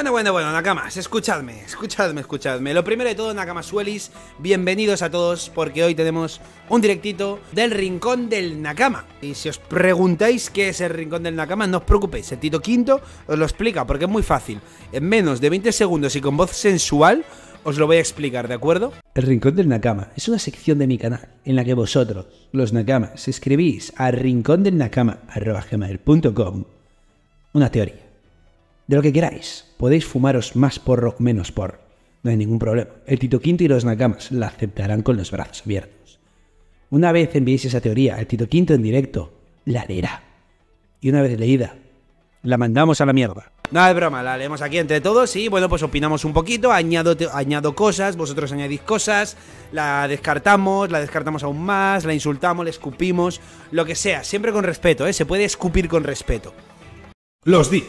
Bueno, bueno, bueno, Nakamas, escuchadme, escuchadme, escuchadme. Lo primero de todo, Nakamasuelis, bienvenidos a todos, porque hoy tenemos un directito del Rincón del Nakama. Y si os preguntáis qué es el Rincón del Nakama, no os preocupéis, el Tito Quinto os lo explica, porque es muy fácil. En menos de 20 segundos y con voz sensual, os lo voy a explicar, ¿de acuerdo? El Rincón del Nakama es una sección de mi canal en la que vosotros, los Nakamas, escribís a rincondelnakama.com una teoría de lo que queráis. Podéis fumaros más porro, menos porro. No hay ningún problema. El Tito Quinto y los Nakamas la aceptarán con los brazos abiertos. Una vez enviéis esa teoría el Tito Quinto en directo, la leerá. Y una vez leída, la mandamos a la mierda. No es broma, la leemos aquí entre todos y bueno, pues opinamos un poquito, añado, añado cosas, vosotros añadís cosas, la descartamos, la descartamos aún más, la insultamos, la escupimos, lo que sea, siempre con respeto, ¿eh? se puede escupir con respeto. Los di.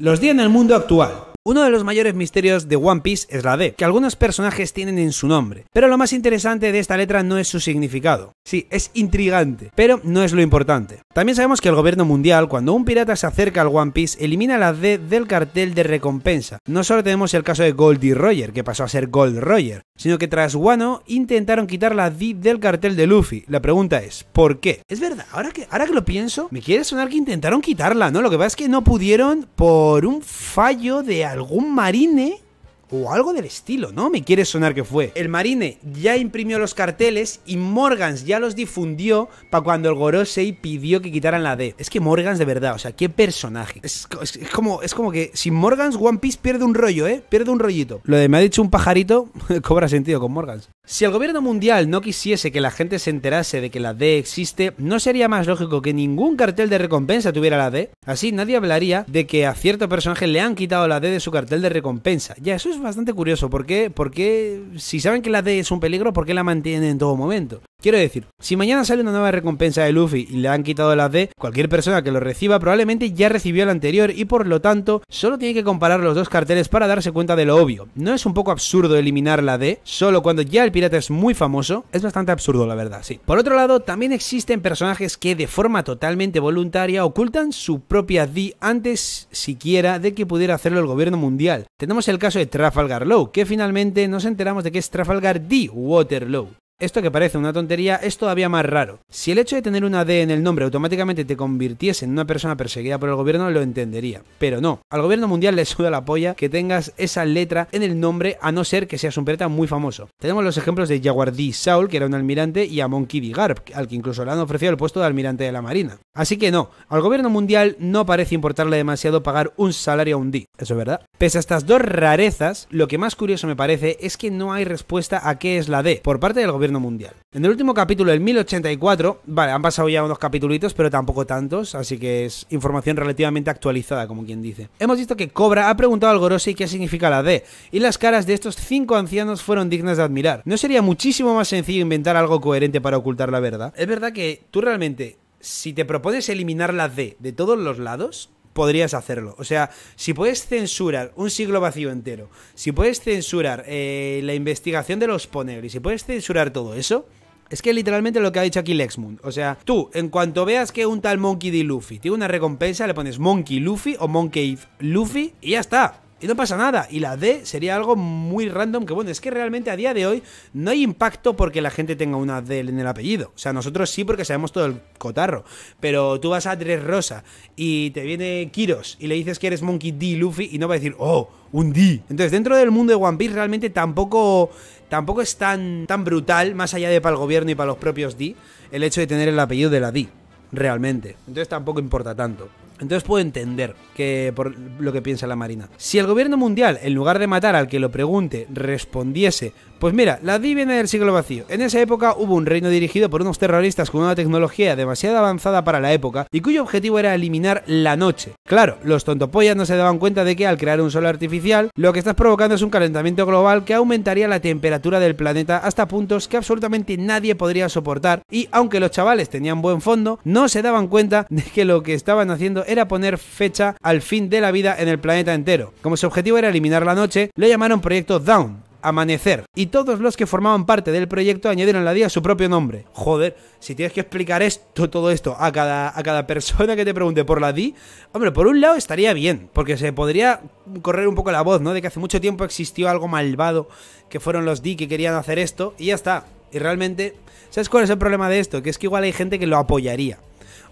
Los 10 en el mundo actual. Uno de los mayores misterios de One Piece es la D, que algunos personajes tienen en su nombre, pero lo más interesante de esta letra no es su significado. Sí, es intrigante, pero no es lo importante. También sabemos que el gobierno mundial, cuando un pirata se acerca al One Piece, elimina la D del cartel de recompensa. No solo tenemos el caso de Goldie Roger, que pasó a ser Gold Roger, sino que tras Wano intentaron quitar la D del cartel de Luffy. La pregunta es, ¿por qué? Es verdad, ahora que, ahora lo pienso, me quiere sonar que intentaron quitarla, ¿no? Lo que pasa es que no pudieron por un fallo de algún marine o algo del estilo, ¿no? Me quiere sonar que fue. El Marine ya imprimió los carteles y Morgans ya los difundió para cuando el Gorosei pidió que quitaran la D. Es que Morgans de verdad, o sea, qué personaje. Es, como, es como que si Morgans One Piece pierde un rollo, ¿eh? Pierde un rollito. Lo de me ha dicho un pajarito cobra sentido con Morgans. Si el gobierno mundial no quisiese que la gente se enterase de que la D existe, ¿no sería más lógico que ningún cartel de recompensa tuviera la D? Así nadie hablaría de que a cierto personaje le han quitado la D de su cartel de recompensa. Ya, eso es bastante curioso. ¿Por Porque si saben que la D es un peligro, ¿por qué la mantienen en todo momento? Quiero decir, si mañana sale una nueva recompensa de Luffy y le han quitado la D, cualquier persona que lo reciba probablemente ya recibió la anterior y por lo tanto solo tiene que comparar los dos carteles para darse cuenta de lo obvio. ¿No es un poco absurdo eliminar la D solo cuando ya el pirata es muy famoso? Es bastante absurdo la verdad, sí. Por otro lado, también existen personajes que de forma totalmente voluntaria ocultan su propia D antes siquiera de que pudiera hacerlo el gobierno mundial. Tenemos el caso de Trump Trafalgar Low, que finalmente nos enteramos de que es Trafalgar D. Waterloo. Esto que parece una tontería es todavía más raro. Si el hecho de tener una D en el nombre automáticamente te convirtiese en una persona perseguida por el gobierno, lo entendería. Pero no, al gobierno mundial le suda la polla que tengas esa letra en el nombre a no ser que seas un pereta muy famoso. Tenemos los ejemplos de Jaguar D. Saul, que era un almirante, y a Monkey D. Garp, al que incluso le han ofrecido el puesto de almirante de la Marina. Así que no, al gobierno mundial no parece importarle demasiado pagar un salario a un D. Eso es verdad. Pese a estas dos rarezas, lo que más curioso me parece es que no hay respuesta a qué es la D por parte del gobierno mundial. En el último capítulo, el 1084, vale, han pasado ya unos capítulos, pero tampoco tantos, así que es información relativamente actualizada, como quien dice. Hemos visto que Cobra ha preguntado al Gorosei qué significa la D, y las caras de estos cinco ancianos fueron dignas de admirar. ¿No sería muchísimo más sencillo inventar algo coherente para ocultar la verdad? Es verdad que tú realmente, si te propones eliminar la D de todos los lados, podrías hacerlo. O sea, si puedes censurar un siglo vacío entero, si puedes censurar eh, la investigación de los y si puedes censurar todo eso, es que literalmente lo que ha dicho aquí Lexmund, O sea, tú, en cuanto veas que un tal Monkey D. Luffy tiene una recompensa, le pones Monkey Luffy o Monkey Luffy y ya está. Y no pasa nada. Y la D sería algo muy random. Que bueno, es que realmente a día de hoy no hay impacto porque la gente tenga una D en el apellido. O sea, nosotros sí porque sabemos todo el cotarro. Pero tú vas a Tres Rosa y te viene Kiros y le dices que eres Monkey D Luffy y no va a decir, oh, un D. Entonces, dentro del mundo de One Piece realmente tampoco, tampoco es tan, tan brutal, más allá de para el gobierno y para los propios D, el hecho de tener el apellido de la D. Realmente. Entonces tampoco importa tanto. Entonces puedo entender que por lo que piensa la Marina. Si el gobierno mundial, en lugar de matar al que lo pregunte, respondiese pues mira, la D viene del siglo vacío. En esa época hubo un reino dirigido por unos terroristas con una tecnología demasiado avanzada para la época y cuyo objetivo era eliminar la noche. Claro, los tontopollas no se daban cuenta de que al crear un sol artificial, lo que estás provocando es un calentamiento global que aumentaría la temperatura del planeta hasta puntos que absolutamente nadie podría soportar y aunque los chavales tenían buen fondo, no se daban cuenta de que lo que estaban haciendo era poner fecha al fin de la vida en el planeta entero. Como su objetivo era eliminar la noche, lo llamaron Proyecto Down. Amanecer. Y todos los que formaban parte del proyecto añadieron la a su propio nombre. Joder, si tienes que explicar esto, todo esto a cada, a cada persona que te pregunte por la DI, hombre, por un lado estaría bien, porque se podría correr un poco la voz, ¿no? De que hace mucho tiempo existió algo malvado, que fueron los DI que querían hacer esto, y ya está. Y realmente, ¿sabes cuál es el problema de esto? Que es que igual hay gente que lo apoyaría.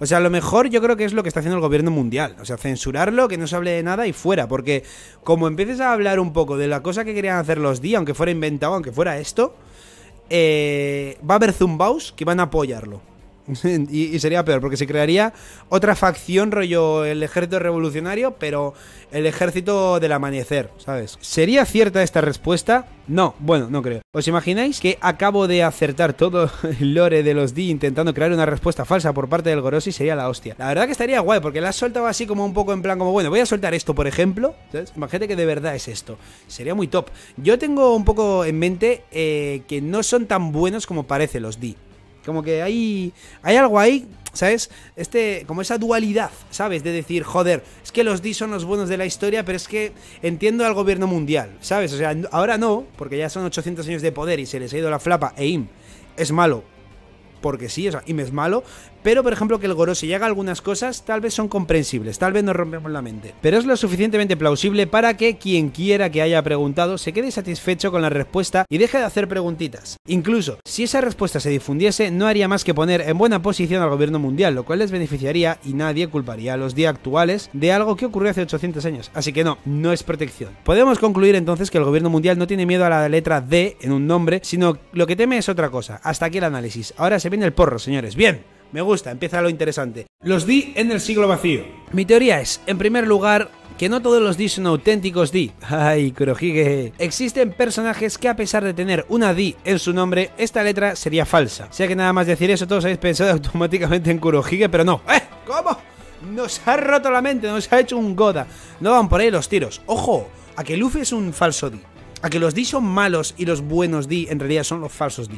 O sea, a lo mejor yo creo que es lo que está haciendo el gobierno mundial. O sea, censurarlo, que no se hable de nada y fuera. Porque como empieces a hablar un poco de la cosa que querían hacer los días, aunque fuera inventado, aunque fuera esto, eh, va a haber zumbaos que van a apoyarlo. y, sería peor, porque se crearía otra facción, rollo el ejército revolucionario, pero el ejército del amanecer, ¿sabes? ¿Sería cierta esta respuesta? No, bueno, no creo. ¿Os imagináis que acabo de acertar todo el lore de los D intentando crear una respuesta falsa por parte del Gorosi? Sería la hostia. La verdad que estaría guay, porque la has soltado así como un poco en plan como, bueno, voy a soltar esto, por ejemplo. Imagínate que de verdad es esto. Sería muy top. Yo tengo un poco en mente eh, que no son tan buenos como parece los D. Como que hay, hay algo ahí, ¿sabes? Este, como esa dualidad, ¿sabes? De decir, joder, es que los D son los buenos de la historia, pero es que entiendo al gobierno mundial, ¿sabes? O sea, ahora no, porque ya son 800 años de poder y se les ha ido la flapa e es malo, porque sí, o sea, IM es malo, pero, por ejemplo, que el gorro se haga algunas cosas, tal vez son comprensibles, tal vez nos rompemos la mente. Pero es lo suficientemente plausible para que quien quiera que haya preguntado se quede satisfecho con la respuesta y deje de hacer preguntitas. Incluso, si esa respuesta se difundiese, no haría más que poner en buena posición al gobierno mundial, lo cual les beneficiaría y nadie culparía a los días actuales de algo que ocurrió hace 800 años. Así que no, no es protección. Podemos concluir entonces que el gobierno mundial no tiene miedo a la letra D en un nombre, sino lo que teme es otra cosa. Hasta aquí el análisis. Ahora se viene el porro, señores. Bien. Me gusta, empieza lo interesante. Los D en el siglo vacío. Mi teoría es, en primer lugar, que no todos los D son auténticos D. Ay, Kurohige. Existen personajes que a pesar de tener una D en su nombre, esta letra sería falsa. Sé que nada más decir eso todos habéis pensado automáticamente en Kurohige, pero no. ¿Eh? ¿Cómo? Nos ha roto la mente, nos ha hecho un Goda. No van por ahí los tiros. Ojo, a que Luffy es un falso D. A que los D son malos y los buenos D en realidad son los falsos D.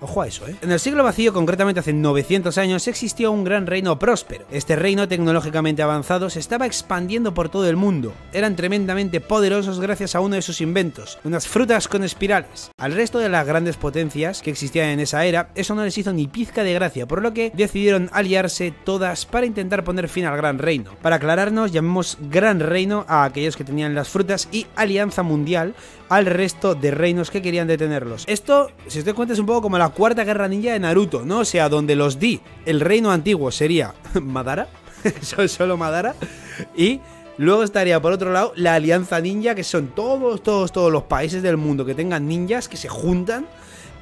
Ojo a eso, ¿eh? En el siglo vacío, concretamente hace 900 años, existió un gran reino próspero. Este reino tecnológicamente avanzado se estaba expandiendo por todo el mundo. Eran tremendamente poderosos gracias a uno de sus inventos, unas frutas con espirales. Al resto de las grandes potencias que existían en esa era, eso no les hizo ni pizca de gracia, por lo que decidieron aliarse todas para intentar poner fin al gran reino. Para aclararnos, llamamos gran reino a aquellos que tenían las frutas y alianza mundial al resto de reinos que querían detenerlos. Esto, si os dais cuenta, es un poco como la cuarta guerra ninja de Naruto, ¿no? O sea, donde los di, el reino antiguo sería Madara, solo Madara, y Luego estaría por otro lado la Alianza Ninja, que son todos, todos, todos los países del mundo que tengan ninjas que se juntan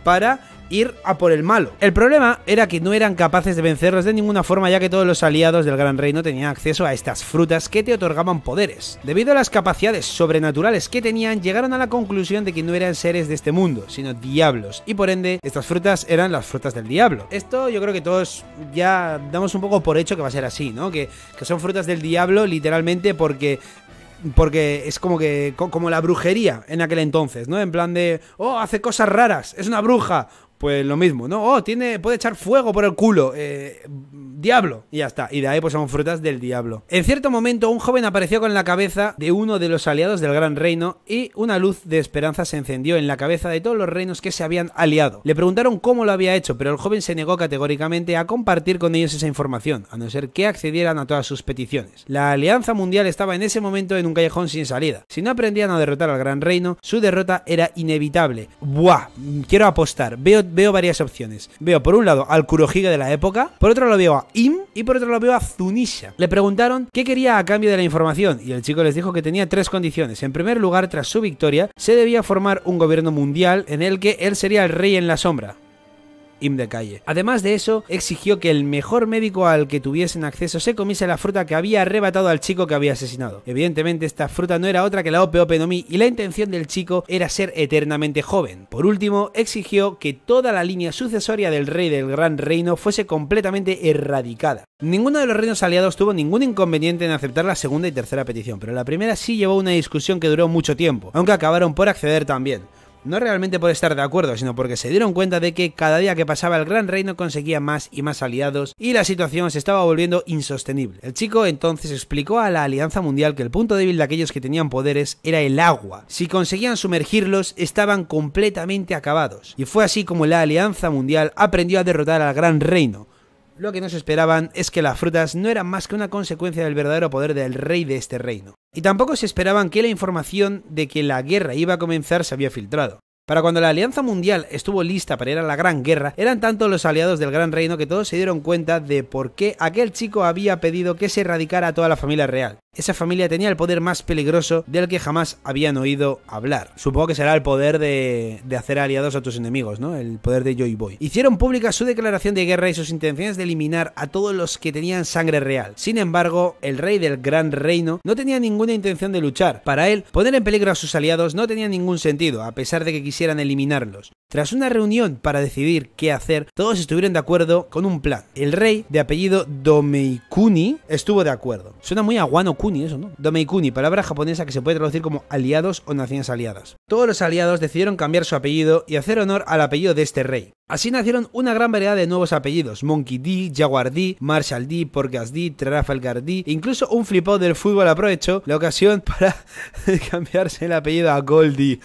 para ir a por el malo. El problema era que no eran capaces de vencerlos de ninguna forma ya que todos los aliados del Gran Reino tenían acceso a estas frutas que te otorgaban poderes. Debido a las capacidades sobrenaturales que tenían, llegaron a la conclusión de que no eran seres de este mundo, sino diablos, y por ende estas frutas eran las frutas del diablo. Esto yo creo que todos ya damos un poco por hecho que va a ser así, ¿no? Que, son frutas del diablo literalmente porque porque es como que como la brujería en aquel entonces, ¿no? En plan de, oh, hace cosas raras, es una bruja, pues lo mismo, ¿no? Oh, tiene, puede echar fuego por el culo. Eh, diablo. Y ya está. Y de ahí pues son frutas del diablo. En cierto momento un joven apareció con la cabeza de uno de los aliados del Gran Reino y una luz de esperanza se encendió en la cabeza de todos los reinos que se habían aliado. Le preguntaron cómo lo había hecho, pero el joven se negó categóricamente a compartir con ellos esa información, a no ser que accedieran a todas sus peticiones. La Alianza Mundial estaba en ese momento en un callejón sin salida. Si no aprendían a derrotar al Gran Reino, su derrota era inevitable. Buah, quiero apostar. Veo veo varias opciones. Veo por un lado al Kurohige de la época, por otro lo veo a Im y por otro lo veo a Zunisha. Le preguntaron qué quería a cambio de la información y el chico les dijo que tenía tres condiciones. En primer lugar, tras su victoria, se debía formar un gobierno mundial en el que él sería el rey en la sombra de Calle. Además de eso, exigió que el mejor médico al que tuviesen acceso se comiese la fruta que había arrebatado al chico que había asesinado. Evidentemente, esta fruta no era otra que la no Mi y la intención del chico era ser eternamente joven. Por último, exigió que toda la línea sucesoria del rey del Gran Reino fuese completamente erradicada. Ninguno de los reinos aliados tuvo ningún inconveniente en aceptar la segunda y tercera petición, pero la primera sí llevó una discusión que duró mucho tiempo, aunque acabaron por acceder también. No realmente por estar de acuerdo, sino porque se dieron cuenta de que cada día que pasaba el Gran Reino conseguía más y más aliados y la situación se estaba volviendo insostenible. El chico entonces explicó a la Alianza Mundial que el punto débil de aquellos que tenían poderes era el agua. Si conseguían sumergirlos, estaban completamente acabados. Y fue así como la Alianza Mundial aprendió a derrotar al Gran Reino, lo que se esperaban es que las frutas no eran más que una consecuencia del verdadero poder del rey de este reino. Y tampoco se esperaban que la información de que la guerra iba a comenzar se había filtrado. Para cuando la Alianza Mundial estuvo lista para ir a la Gran Guerra, eran tantos los aliados del Gran Reino que todos se dieron cuenta de por qué aquel chico había pedido que se erradicara a toda la familia real. Esa familia tenía el poder más peligroso del que jamás habían oído hablar. Supongo que será el poder de, de hacer aliados a tus enemigos, ¿no? El poder de Joy Boy. Hicieron pública su declaración de guerra y sus intenciones de eliminar a todos los que tenían sangre real. Sin embargo, el rey del Gran Reino no tenía ninguna intención de luchar. Para él, poner en peligro a sus aliados no tenía ningún sentido, a pesar de que quisieran eliminarlos. Tras una reunión para decidir qué hacer, todos estuvieron de acuerdo con un plan. El rey, de apellido Domeikuni, estuvo de acuerdo. Suena muy aguano eso, ¿no? Domeikuni, palabra japonesa que se puede traducir como aliados o naciones aliadas. Todos los aliados decidieron cambiar su apellido y hacer honor al apellido de este rey. Así nacieron una gran variedad de nuevos apellidos: Monkey D, Jaguar D, Marshall D, Porcas D, Trafalgar D, incluso un flipado del fútbol aprovechó la ocasión para cambiarse el apellido a Goldie.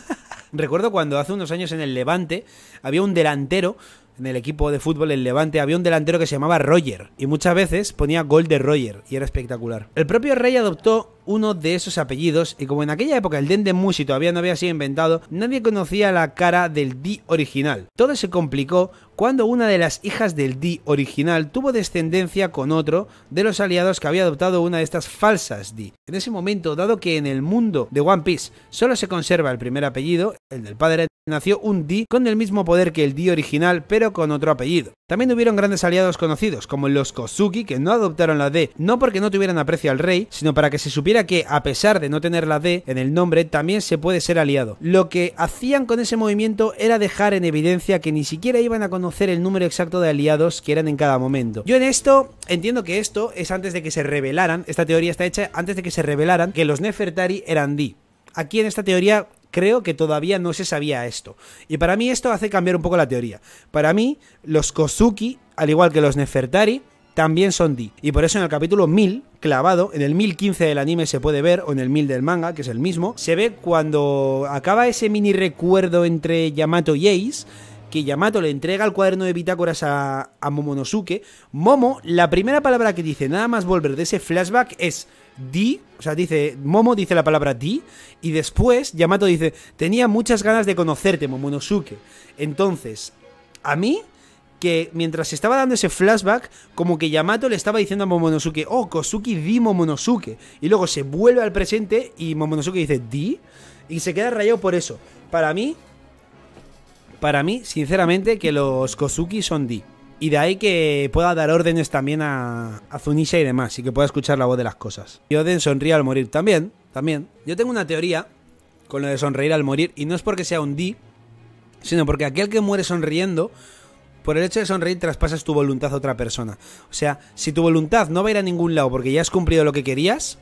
Recuerdo cuando hace unos años en el Levante había un delantero en el equipo de fútbol el Levante había un delantero que se llamaba Roger y muchas veces ponía gol de Roger y era espectacular. El propio Rey adoptó uno de esos apellidos y como en aquella época el de Musi todavía no había sido inventado, nadie conocía la cara del D original. Todo se complicó cuando una de las hijas del D original tuvo descendencia con otro de los aliados que había adoptado una de estas falsas D. En ese momento, dado que en el mundo de One Piece solo se conserva el primer apellido, el del padre, nació un Di con el mismo poder que el Di original, pero con otro apellido. También hubieron grandes aliados conocidos, como los Kosuki, que no adoptaron la D, no porque no tuvieran aprecio al rey, sino para que se supiera que, a pesar de no tener la D en el nombre, también se puede ser aliado. Lo que hacían con ese movimiento era dejar en evidencia que ni siquiera iban a conocer el número exacto de aliados que eran en cada momento. Yo en esto entiendo que esto es antes de que se revelaran, esta teoría está hecha antes de que se revelaran que los Nefertari eran Di. Aquí en esta teoría creo que todavía no se sabía esto. Y para mí esto hace cambiar un poco la teoría. Para mí, los Kosuki, al igual que los Nefertari, también son Di. Y por eso en el capítulo 1000, clavado, en el 1015 del anime se puede ver, o en el 1000 del manga, que es el mismo, se ve cuando acaba ese mini recuerdo entre Yamato y Ace, que Yamato le entrega el cuaderno de bitácoras a, a Momonosuke, Momo, la primera palabra que dice nada más volver de ese flashback es di, o sea, dice, Momo dice la palabra di, y después Yamato dice, tenía muchas ganas de conocerte, Momonosuke. Entonces, a mí, que mientras estaba dando ese flashback, como que Yamato le estaba diciendo a Momonosuke, oh, Kosuki di Momonosuke. Y luego se vuelve al presente y Momonosuke dice, di, y se queda rayado por eso. Para mí, para mí, sinceramente, que los Kosuki son di. Y de ahí que pueda dar órdenes también a, Zunisha y demás, y que pueda escuchar la voz de las cosas. Y Oden sonríe al morir también, también. Yo tengo una teoría con lo de sonreír al morir, y no es porque sea un D, sino porque aquel que muere sonriendo, por el hecho de sonreír traspasas tu voluntad a otra persona. O sea, si tu voluntad no va a ir a ningún lado porque ya has cumplido lo que querías,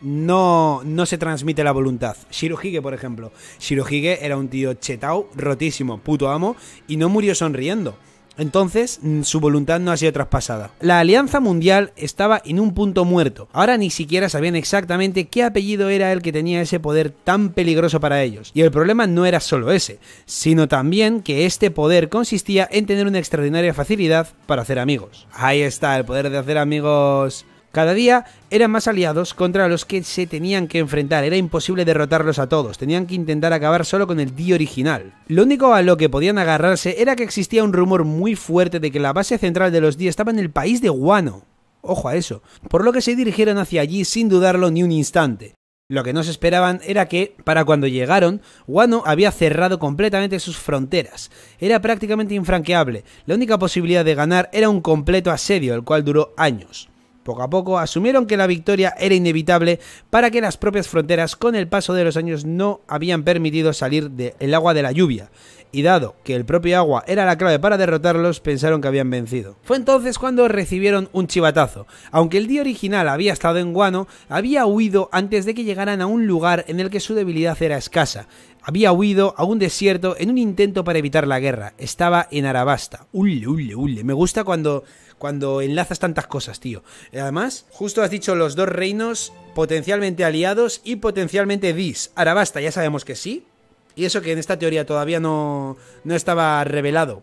no, no se transmite la voluntad. Shirohige, por ejemplo. Shirohige era un tío chetao, rotísimo, puto amo, y no murió sonriendo. Entonces, mm, su voluntad no ha sido traspasada. La Alianza Mundial estaba en un punto muerto. Ahora ni siquiera sabían exactamente qué apellido era el que tenía ese poder tan peligroso para ellos. Y el problema no era solo ese, sino también que este poder consistía en tener una extraordinaria facilidad para hacer amigos. Ahí está, el poder de hacer amigos cada día eran más aliados contra los que se tenían que enfrentar, era imposible derrotarlos a todos, tenían que intentar acabar solo con el D original. Lo único a lo que podían agarrarse era que existía un rumor muy fuerte de que la base central de los D estaba en el país de Guano. Ojo a eso, por lo que se dirigieron hacia allí sin dudarlo ni un instante. Lo que no se esperaban era que, para cuando llegaron, Wano había cerrado completamente sus fronteras. Era prácticamente infranqueable. La única posibilidad de ganar era un completo asedio, el cual duró años. Poco a poco asumieron que la victoria era inevitable para que las propias fronteras con el paso de los años no habían permitido salir del agua de la lluvia, y dado que el propio agua era la clave para derrotarlos, pensaron que habían vencido. Fue entonces cuando recibieron un chivatazo. Aunque el día original había estado en Guano, había huido antes de que llegaran a un lugar en el que su debilidad era escasa. Había huido a un desierto en un intento para evitar la guerra. Estaba en Arabasta. Ule, ule, ule. Me gusta cuando, cuando enlazas tantas cosas, tío. Eh, además, justo has dicho los dos reinos potencialmente aliados y potencialmente dis. Arabasta, ya sabemos que sí y eso que en esta teoría todavía no, estaba revelado.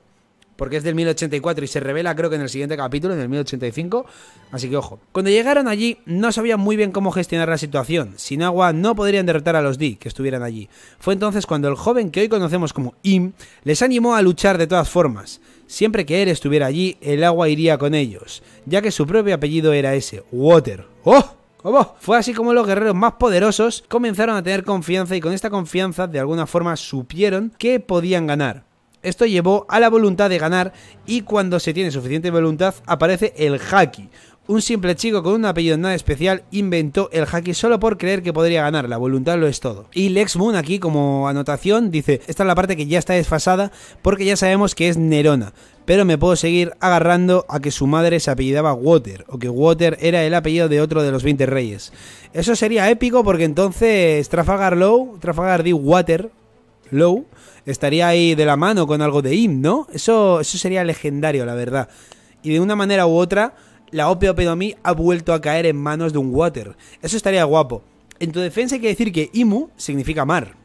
Porque es del 1084 y se revela creo que en el siguiente capítulo, en el 1085. Así que ojo. Cuando llegaron allí no sabían muy bien cómo gestionar la situación. Sin agua no podrían derrotar a los D, que estuvieran allí. Fue entonces cuando el joven que hoy conocemos como Im les animó a luchar de todas formas. Siempre que él estuviera allí, el agua iría con ellos, ya que su propio apellido era ese, Water. ¡Oh! Fue así como los guerreros más poderosos comenzaron a tener confianza y con esta confianza de alguna forma supieron que podían ganar. Esto llevó a la voluntad de ganar y cuando se tiene suficiente voluntad aparece el haki, un simple chico con un apellido nada especial inventó el haki solo por creer que podría ganar, la voluntad lo es todo. Y Lex Moon aquí como anotación dice, esta es la parte que ya está desfasada porque ya sabemos que es Nerona, pero me puedo seguir agarrando a que su madre se apellidaba Water, o que Water era el apellido de otro de los 20 reyes. Eso sería épico porque entonces Trafagar Low, Trafagar D. Water, Low, estaría ahí de la mano con algo de Im, ¿no? Eso, eso sería legendario, la verdad. Y de una manera u otra la OPOP ha vuelto a caer en manos de un water. Eso estaría guapo. En tu defensa hay que decir que Imu significa mar.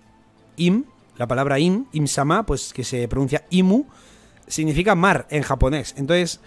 Im, la palabra Im, Imsama, pues que se pronuncia Imu, significa mar en japonés. Entonces,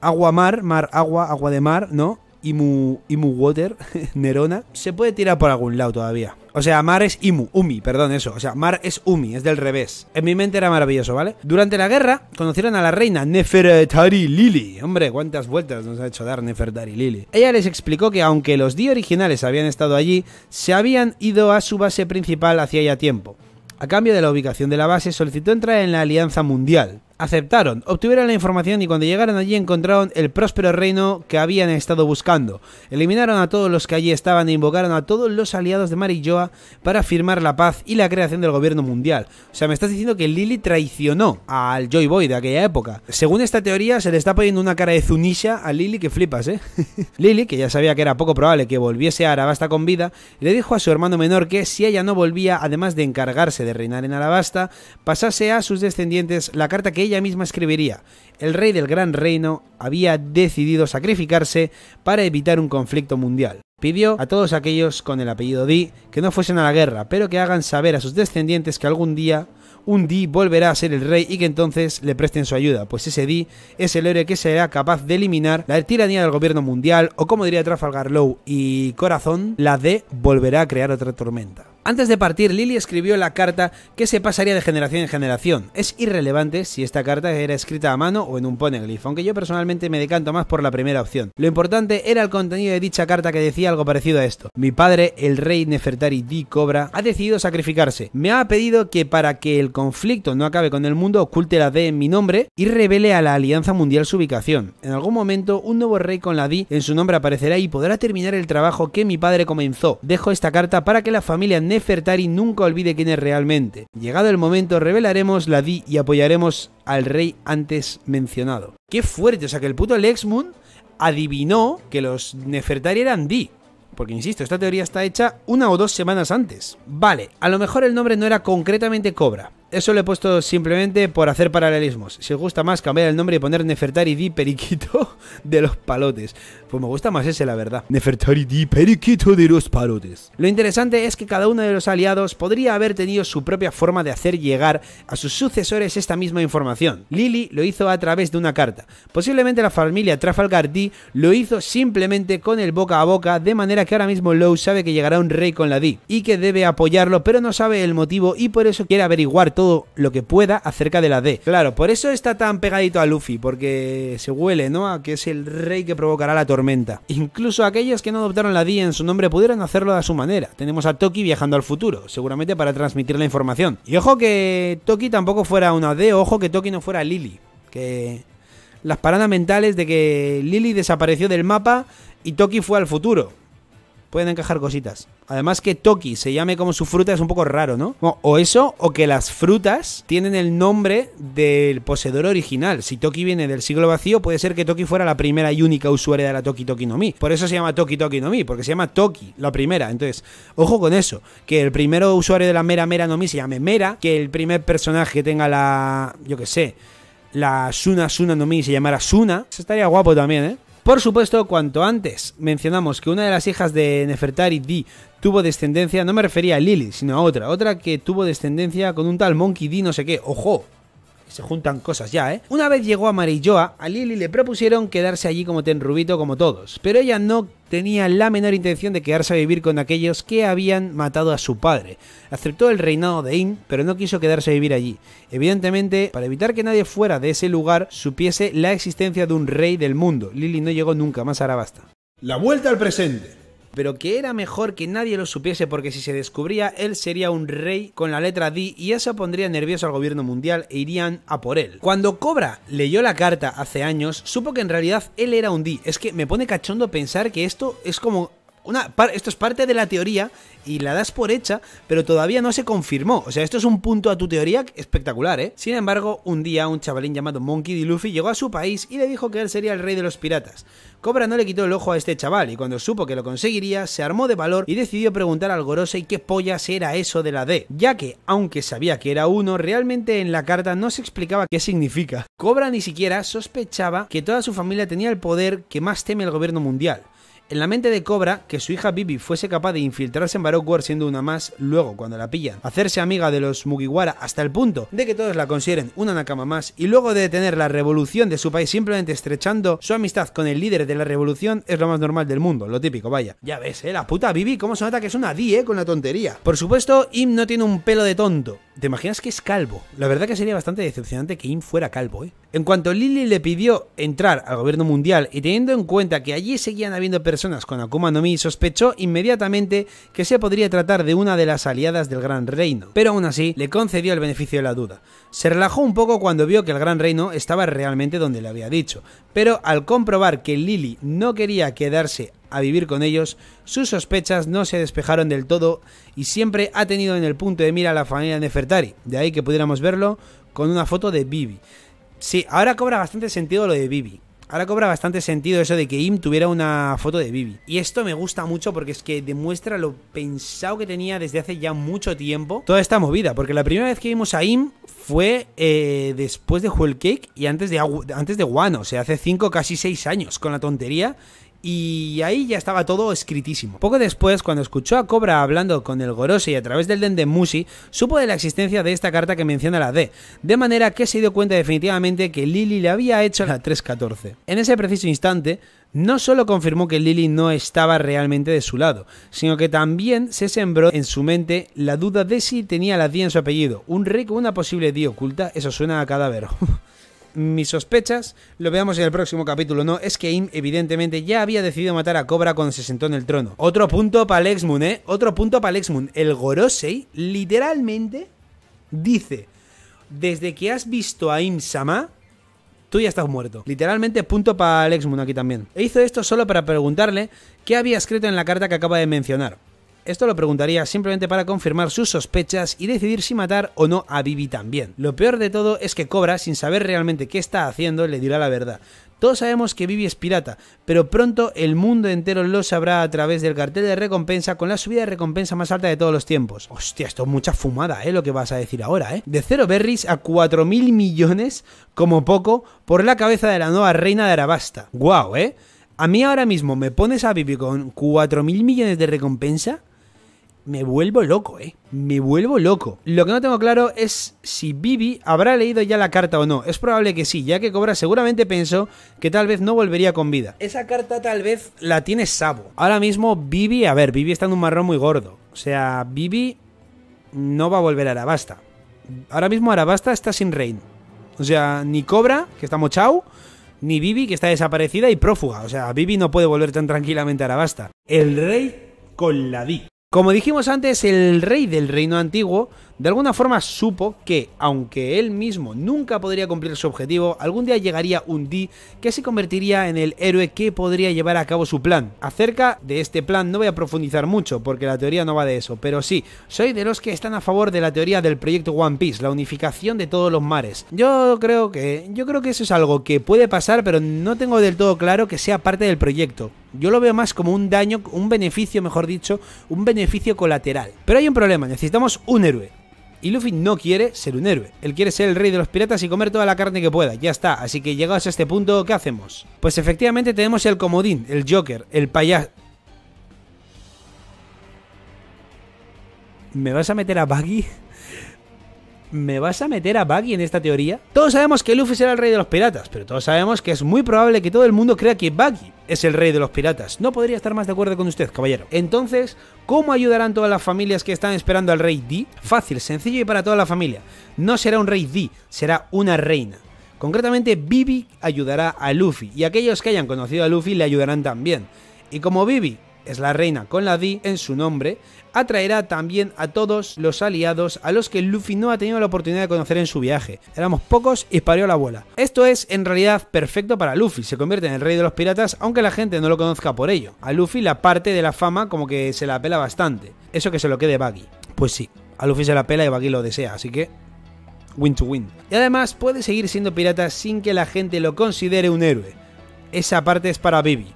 agua mar, mar agua, agua de mar, ¿no? Imu, Imu water, Nerona, se puede tirar por algún lado todavía. O sea, mar es umi, perdón, eso. O sea, mar es umi, es del revés. En mi mente era maravilloso, ¿vale? Durante la guerra conocieron a la reina Nefertari Lili. Hombre, cuántas vueltas nos ha hecho dar Nefertari Lili. Ella les explicó que aunque los dios originales habían estado allí, se habían ido a su base principal hacía ya tiempo. A cambio de la ubicación de la base, solicitó entrar en la Alianza Mundial aceptaron, obtuvieron la información y cuando llegaron allí encontraron el próspero reino que habían estado buscando. Eliminaron a todos los que allí estaban e invocaron a todos los aliados de Marilloa para firmar la paz y la creación del gobierno mundial. O sea, me estás diciendo que Lily traicionó al Joy Boy de aquella época. Según esta teoría, se le está poniendo una cara de Zunisha a Lily que flipas, ¿eh? Lily, que ya sabía que era poco probable que volviese a Arabasta con vida, le dijo a su hermano menor que si ella no volvía, además de encargarse de reinar en Arabasta, pasase a sus descendientes la carta que ella misma escribiría, el rey del Gran Reino había decidido sacrificarse para evitar un conflicto mundial. Pidió a todos aquellos con el apellido Di que no fuesen a la guerra, pero que hagan saber a sus descendientes que algún día un Di volverá a ser el rey y que entonces le presten su ayuda, pues ese Di es el héroe que será capaz de eliminar la tiranía del gobierno mundial o como diría Trafalgar Law y Corazón, la D volverá a crear otra tormenta. Antes de partir, Lily escribió la carta que se pasaría de generación en generación. Es irrelevante si esta carta era escrita a mano o en un poneglyph, aunque yo personalmente me decanto más por la primera opción. Lo importante era el contenido de dicha carta que decía algo parecido a esto. Mi padre, el rey Nefertari di Cobra, ha decidido sacrificarse. Me ha pedido que para que el conflicto no acabe con el mundo, oculte la D en mi nombre y revele a la Alianza Mundial su ubicación. En algún momento, un nuevo rey con la D en su nombre aparecerá y podrá terminar el trabajo que mi padre comenzó. Dejo esta carta para que la familia Nefertari Nefertari nunca olvide quién es realmente. Llegado el momento revelaremos la Di y apoyaremos al rey antes mencionado. Qué fuerte, o sea que el puto Lexmund adivinó que los Nefertari eran Di. Porque insisto, esta teoría está hecha una o dos semanas antes. Vale, a lo mejor el nombre no era concretamente Cobra, eso lo he puesto simplemente por hacer paralelismos. Si os gusta más, cambiar el nombre y poner Nefertari di Periquito de los Palotes. Pues me gusta más ese, la verdad. Nefertari di Periquito de los Palotes. Lo interesante es que cada uno de los aliados podría haber tenido su propia forma de hacer llegar a sus sucesores esta misma información. Lily lo hizo a través de una carta. Posiblemente la familia Trafalgar D lo hizo simplemente con el boca a boca, de manera que ahora mismo Lowe sabe que llegará un rey con la D y que debe apoyarlo, pero no sabe el motivo y por eso quiere averiguar todo lo que pueda acerca de la D. Claro, por eso está tan pegadito a Luffy, porque se huele, ¿no? A que es el rey que provocará la tormenta. Incluso aquellos que no adoptaron la D en su nombre pudieron hacerlo a su manera. Tenemos a Toki viajando al futuro, seguramente para transmitir la información. Y ojo que Toki tampoco fuera una D, ojo que Toki no fuera Lily. Que las paradas mentales de que Lily desapareció del mapa y Toki fue al futuro pueden encajar cositas. Además que Toki se llame como su fruta es un poco raro, ¿no? O eso, o que las frutas tienen el nombre del poseedor original. Si Toki viene del siglo vacío, puede ser que Toki fuera la primera y única usuaria de la Toki Toki no Mi. Por eso se llama Toki Toki no Mi, porque se llama Toki, la primera. Entonces, ojo con eso, que el primero usuario de la Mera Mera no Mi se llame Mera, que el primer personaje tenga la... yo qué sé, la Suna Suna no Mi se llamara Suna. Eso estaría guapo también, ¿eh? Por supuesto, cuanto antes mencionamos que una de las hijas de Nefertari D tuvo descendencia, no me refería a Lily, sino a otra, otra que tuvo descendencia con un tal Monkey D no sé qué, ojo, se juntan cosas ya, ¿eh? Una vez llegó a Marilloa, a Lily le propusieron quedarse allí como tenrubito como todos, pero ella no tenía la menor intención de quedarse a vivir con aquellos que habían matado a su padre. Aceptó el reinado de In, pero no quiso quedarse a vivir allí. Evidentemente, para evitar que nadie fuera de ese lugar supiese la existencia de un rey del mundo, Lily no llegó nunca más a Arabasta. La vuelta al presente pero que era mejor que nadie lo supiese porque si se descubría él sería un rey con la letra D y eso pondría nervioso al gobierno mundial e irían a por él. Cuando Cobra leyó la carta hace años, supo que en realidad él era un D. Es que me pone cachondo pensar que esto es como esto es parte de la teoría y la das por hecha, pero todavía no se confirmó. O sea, esto es un punto a tu teoría espectacular, ¿eh? Sin embargo, un día un chavalín llamado Monkey D. Luffy llegó a su país y le dijo que él sería el rey de los piratas. Cobra no le quitó el ojo a este chaval y cuando supo que lo conseguiría, se armó de valor y decidió preguntar al Gorosei qué pollas era eso de la D, ya que, aunque sabía que era uno, realmente en la carta no se explicaba qué significa. Cobra ni siquiera sospechaba que toda su familia tenía el poder que más teme el gobierno mundial. En la mente de Cobra, que su hija Bibi fuese capaz de infiltrarse en Baroque siendo una más, luego, cuando la pillan, hacerse amiga de los Mugiwara hasta el punto de que todos la consideren una nakama más, y luego de detener la revolución de su país simplemente estrechando su amistad con el líder de la revolución, es lo más normal del mundo, lo típico, vaya. Ya ves, eh, la puta Bibi, cómo se nota que es una D, eh, con la tontería. Por supuesto, Im no tiene un pelo de tonto. ¿Te imaginas que es calvo? La verdad que sería bastante decepcionante que In fuera calvo, ¿eh? En cuanto Lily le pidió entrar al gobierno mundial y teniendo en cuenta que allí seguían habiendo personas con Akuma no Mi, sospechó inmediatamente que se podría tratar de una de las aliadas del Gran Reino, pero aún así le concedió el beneficio de la duda. Se relajó un poco cuando vio que el Gran Reino estaba realmente donde le había dicho, pero al comprobar que Lily no quería quedarse a vivir con ellos, sus sospechas no se despejaron del todo y siempre ha tenido en el punto de mira a la familia Nefertari, de ahí que pudiéramos verlo con una foto de Bibi. Sí, ahora cobra bastante sentido lo de Bibi. Ahora cobra bastante sentido eso de que Im tuviera una foto de Bibi. Y esto me gusta mucho porque es que demuestra lo pensado que tenía desde hace ya mucho tiempo toda esta movida. Porque la primera vez que vimos a Im fue eh, después de Whole Cake y antes de, antes de Wano. O sea, hace 5, casi 6 años con la tontería y ahí ya estaba todo escritísimo. Poco después, cuando escuchó a Cobra hablando con el Gorosei a través del Dende Musi supo de la existencia de esta carta que menciona la D, de manera que se dio cuenta definitivamente que Lily le había hecho la 314. En ese preciso instante, no solo confirmó que Lily no estaba realmente de su lado, sino que también se sembró en su mente la duda de si tenía la D en su apellido, un rico, una posible D oculta, eso suena a cadáver. mis sospechas, lo veamos en el próximo capítulo, ¿no? Es que Im, evidentemente, ya había decidido matar a Cobra cuando se sentó en el trono. Otro punto para Alex Moon, ¿eh? Otro punto para Alex Moon. El Gorosei, literalmente, dice, desde que has visto a Im Sama, tú ya estás muerto. Literalmente, punto para Alex aquí también. E hizo esto solo para preguntarle qué había escrito en la carta que acaba de mencionar. Esto lo preguntaría simplemente para confirmar sus sospechas y decidir si matar o no a Vivi también. Lo peor de todo es que Cobra, sin saber realmente qué está haciendo, le dirá la verdad. Todos sabemos que Vivi es pirata, pero pronto el mundo entero lo sabrá a través del cartel de recompensa con la subida de recompensa más alta de todos los tiempos. Hostia, esto es mucha fumada, ¿eh? Lo que vas a decir ahora, ¿eh? De cero berries a 4.000 millones, como poco, por la cabeza de la nueva reina de Arabasta. ¡Guau, eh! A mí ahora mismo me pones a Vivi con 4.000 millones de recompensa me vuelvo loco, ¿eh? Me vuelvo loco. Lo que no tengo claro es si Bibi habrá leído ya la carta o no. Es probable que sí, ya que Cobra seguramente pensó que tal vez no volvería con vida. Esa carta tal vez la tiene Sabo. Ahora mismo Bibi, a ver, Bibi está en un marrón muy gordo. O sea, Bibi no va a volver a Arabasta. Ahora mismo Arabasta está sin reino. O sea, ni Cobra, que está mochao, ni Bibi, que está desaparecida y prófuga. O sea, Bibi no puede volver tan tranquilamente a Arabasta. El rey con la D. Como dijimos antes, el rey del reino antiguo de alguna forma supo que, aunque él mismo nunca podría cumplir su objetivo, algún día llegaría un D que se convertiría en el héroe que podría llevar a cabo su plan. Acerca de este plan no voy a profundizar mucho porque la teoría no va de eso, pero sí, soy de los que están a favor de la teoría del proyecto One Piece, la unificación de todos los mares. Yo creo que yo creo que eso es algo que puede pasar, pero no tengo del todo claro que sea parte del proyecto. Yo lo veo más como un daño, un beneficio, mejor dicho, un beneficio colateral. Pero hay un problema, necesitamos un héroe. Y Luffy no quiere ser un héroe. Él quiere ser el rey de los piratas y comer toda la carne que pueda. Ya está. Así que llegados a este punto, ¿qué hacemos? Pues efectivamente tenemos el comodín, el Joker, el payaso. ¿Me vas a meter a Baggy? ¿Me vas a meter a Buggy en esta teoría? Todos sabemos que Luffy será el rey de los piratas, pero todos sabemos que es muy probable que todo el mundo crea que Buggy es el rey de los piratas. No podría estar más de acuerdo con usted, caballero. Entonces, ¿cómo ayudarán todas las familias que están esperando al rey D? Fácil, sencillo y para toda la familia. No será un rey D, será una reina. Concretamente, Bibi ayudará a Luffy y aquellos que hayan conocido a Luffy le ayudarán también. Y como Bibi es la reina con la D en su nombre, atraerá también a todos los aliados a los que Luffy no ha tenido la oportunidad de conocer en su viaje. Éramos pocos y parió la abuela. Esto es en realidad perfecto para Luffy, se convierte en el rey de los piratas aunque la gente no lo conozca por ello. A Luffy la parte de la fama como que se la apela bastante. Eso que se lo quede Buggy Pues sí, a Luffy se la pela y Baggy lo desea, así que win to win. Y además puede seguir siendo pirata sin que la gente lo considere un héroe. Esa parte es para Bibi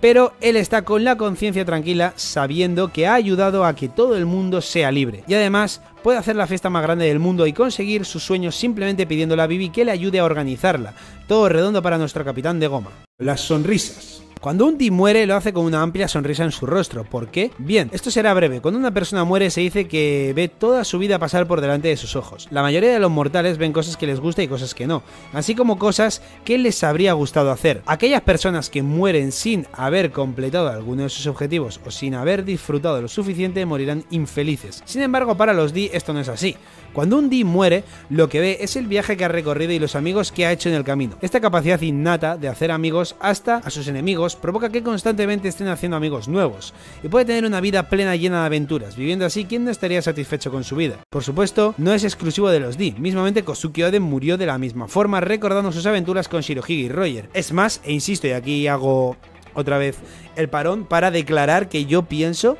pero él está con la conciencia tranquila sabiendo que ha ayudado a que todo el mundo sea libre. Y además puede hacer la fiesta más grande del mundo y conseguir sus sueños simplemente pidiéndole a Bibi que le ayude a organizarla. Todo redondo para nuestro capitán de goma. Las sonrisas. Cuando un Di muere lo hace con una amplia sonrisa en su rostro. ¿Por qué? Bien, esto será breve. Cuando una persona muere se dice que ve toda su vida pasar por delante de sus ojos. La mayoría de los mortales ven cosas que les gusta y cosas que no, así como cosas que les habría gustado hacer. Aquellas personas que mueren sin haber completado alguno de sus objetivos o sin haber disfrutado lo suficiente morirán infelices. Sin embargo, para los Di esto no es así. Cuando un Di muere, lo que ve es el viaje que ha recorrido y los amigos que ha hecho en el camino. Esta capacidad innata de hacer amigos hasta a sus enemigos provoca que constantemente estén haciendo amigos nuevos y puede tener una vida plena llena de aventuras, viviendo así ¿quién no estaría satisfecho con su vida. Por supuesto, no es exclusivo de los Di. mismamente Kosuke Oden murió de la misma forma recordando sus aventuras con Shirohige y Roger. Es más, e insisto, y aquí hago otra vez el parón para declarar que yo pienso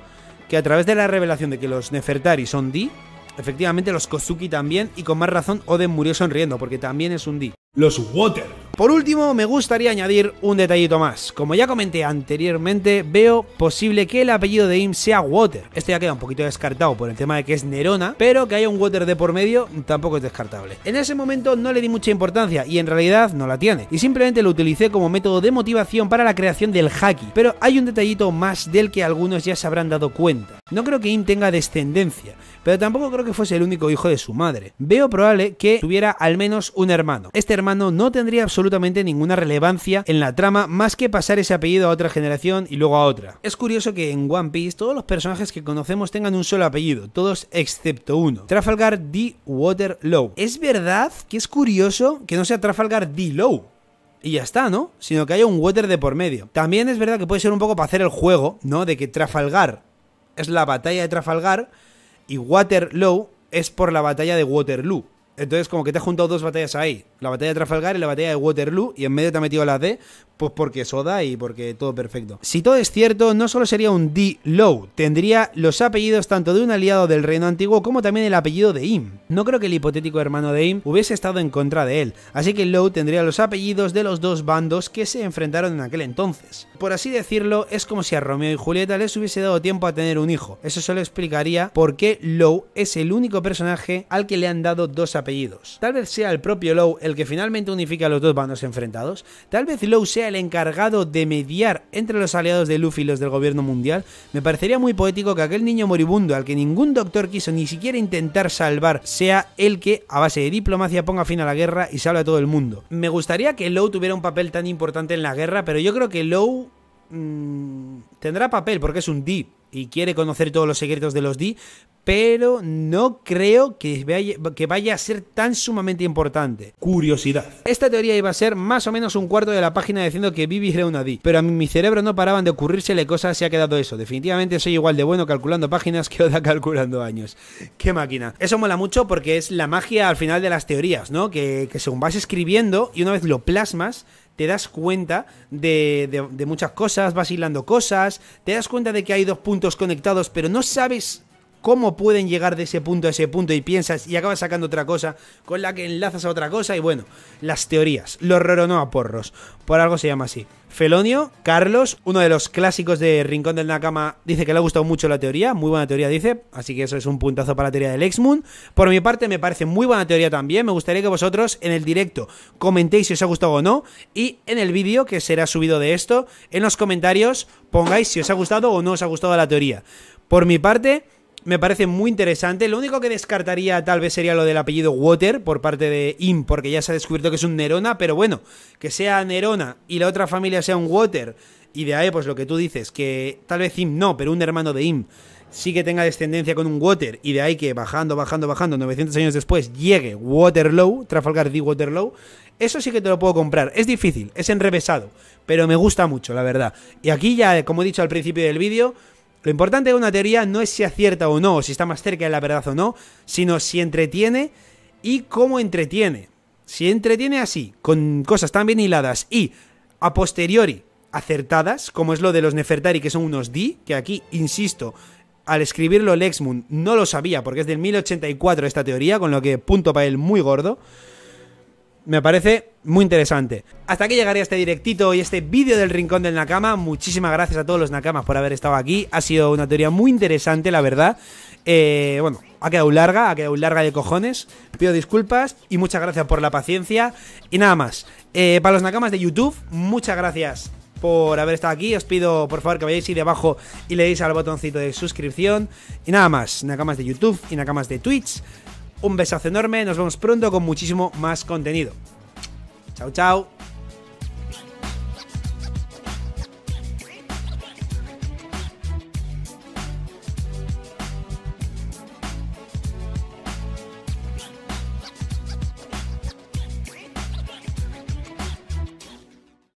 que a través de la revelación de que los Nefertari son Di, Efectivamente, los Kozuki también, y con más razón, Oden murió sonriendo, porque también es un D. Los Water por último, me gustaría añadir un detallito más. Como ya comenté anteriormente, veo posible que el apellido de Im sea Water. Esto ya queda un poquito descartado por el tema de que es Nerona, pero que haya un Water de por medio tampoco es descartable. En ese momento no le di mucha importancia y en realidad no la tiene, y simplemente lo utilicé como método de motivación para la creación del Haki, pero hay un detallito más del que algunos ya se habrán dado cuenta. No creo que Im tenga descendencia, pero tampoco creo que fuese el único hijo de su madre. Veo probable que tuviera al menos un hermano. Este hermano no tendría absolutamente absolutamente ninguna relevancia en la trama más que pasar ese apellido a otra generación y luego a otra. Es curioso que en One Piece todos los personajes que conocemos tengan un solo apellido, todos excepto uno. Trafalgar D. Waterloo. Es verdad que es curioso que no sea Trafalgar D. Low, y ya está, ¿no? Sino que haya un water de por medio. También es verdad que puede ser un poco para hacer el juego, ¿no? De que Trafalgar es la batalla de Trafalgar y Waterloo es por la batalla de Waterloo. Entonces, como que te has juntado dos batallas ahí. La batalla de Trafalgar y la batalla de Waterloo. Y en medio te ha metido la D, pues porque soda y porque todo perfecto. Si todo es cierto, no solo sería un D Low, tendría los apellidos tanto de un aliado del reino antiguo como también el apellido de Im. No creo que el hipotético hermano de Im hubiese estado en contra de él, así que Low tendría los apellidos de los dos bandos que se enfrentaron en aquel entonces. Por así decirlo, es como si a Romeo y Julieta les hubiese dado tiempo a tener un hijo. Eso solo explicaría por qué Low es el único personaje al que le han dado dos apellidos apellidos. Tal vez sea el propio Lowe el que finalmente unifica a los dos bandos enfrentados. Tal vez Lowe sea el encargado de mediar entre los aliados de Luffy y los del gobierno mundial. Me parecería muy poético que aquel niño moribundo al que ningún doctor quiso ni siquiera intentar salvar sea el que, a base de diplomacia, ponga fin a la guerra y salve a todo el mundo. Me gustaría que Lowe tuviera un papel tan importante en la guerra, pero yo creo que Lowe Mm, tendrá papel porque es un D y quiere conocer todos los secretos de los D, pero no creo que vaya, a ser tan sumamente importante. Curiosidad. Esta teoría iba a ser más o menos un cuarto de la página diciendo que Vivi era una D, pero a mi cerebro no paraban de ocurrírsele cosas y ha quedado eso. Definitivamente soy igual de bueno calculando páginas que Oda calculando años. ¡Qué máquina! Eso mola mucho porque es la magia al final de las teorías, ¿no? Que, que según vas escribiendo y una vez lo plasmas, te das cuenta de, de, muchas cosas, vas hilando cosas, te das cuenta de que hay dos puntos conectados, pero no sabes cómo pueden llegar de ese punto a ese punto y piensas y acabas sacando otra cosa con la que enlazas a otra cosa y bueno, las teorías, los no a porros, por algo se llama así. Felonio, Carlos, uno de los clásicos de Rincón del Nakama, dice que le ha gustado mucho la teoría, muy buena teoría dice, así que eso es un puntazo para la teoría del X-Moon... Por mi parte me parece muy buena teoría también, me gustaría que vosotros en el directo comentéis si os ha gustado o no y en el vídeo que será subido de esto, en los comentarios pongáis si os ha gustado o no os ha gustado la teoría. Por mi parte, me parece muy interesante. Lo único que descartaría tal vez sería lo del apellido Water por parte de Im, porque ya se ha descubierto que es un Nerona, pero bueno, que sea Nerona y la otra familia sea un Water, y de ahí pues lo que tú dices, que tal vez Im no, pero un hermano de Im sí que tenga descendencia con un Water, y de ahí que bajando, bajando, bajando, 900 años después llegue Waterlow... Trafalgar D. Waterlow... eso sí que te lo puedo comprar. Es difícil, es enrevesado, pero me gusta mucho, la verdad. Y aquí ya, como he dicho al principio del vídeo, lo importante de una teoría no es si acierta o no, o si está más cerca de la verdad o no, sino si entretiene y cómo entretiene. Si entretiene así, con cosas tan bien hiladas y a posteriori acertadas, como es lo de los Nefertari, que son unos Di, que aquí, insisto, al escribirlo Lexmund no lo sabía, porque es del 1084 esta teoría, con lo que punto para él muy gordo me parece muy interesante. Hasta aquí llegaría este directito y este vídeo del Rincón del Nakama. Muchísimas gracias a todos los Nakamas por haber estado aquí. Ha sido una teoría muy interesante, la verdad. Eh, bueno, ha quedado larga, ha quedado larga de cojones. Pido disculpas y muchas gracias por la paciencia. Y nada más. Eh, para los Nakamas de YouTube, muchas gracias por haber estado aquí. Os pido, por favor, que vayáis y debajo y le deis al botoncito de suscripción. Y nada más, Nakamas de YouTube y Nakamas de Twitch. Un besazo enorme, nos vemos pronto con muchísimo más contenido. Chao, chao.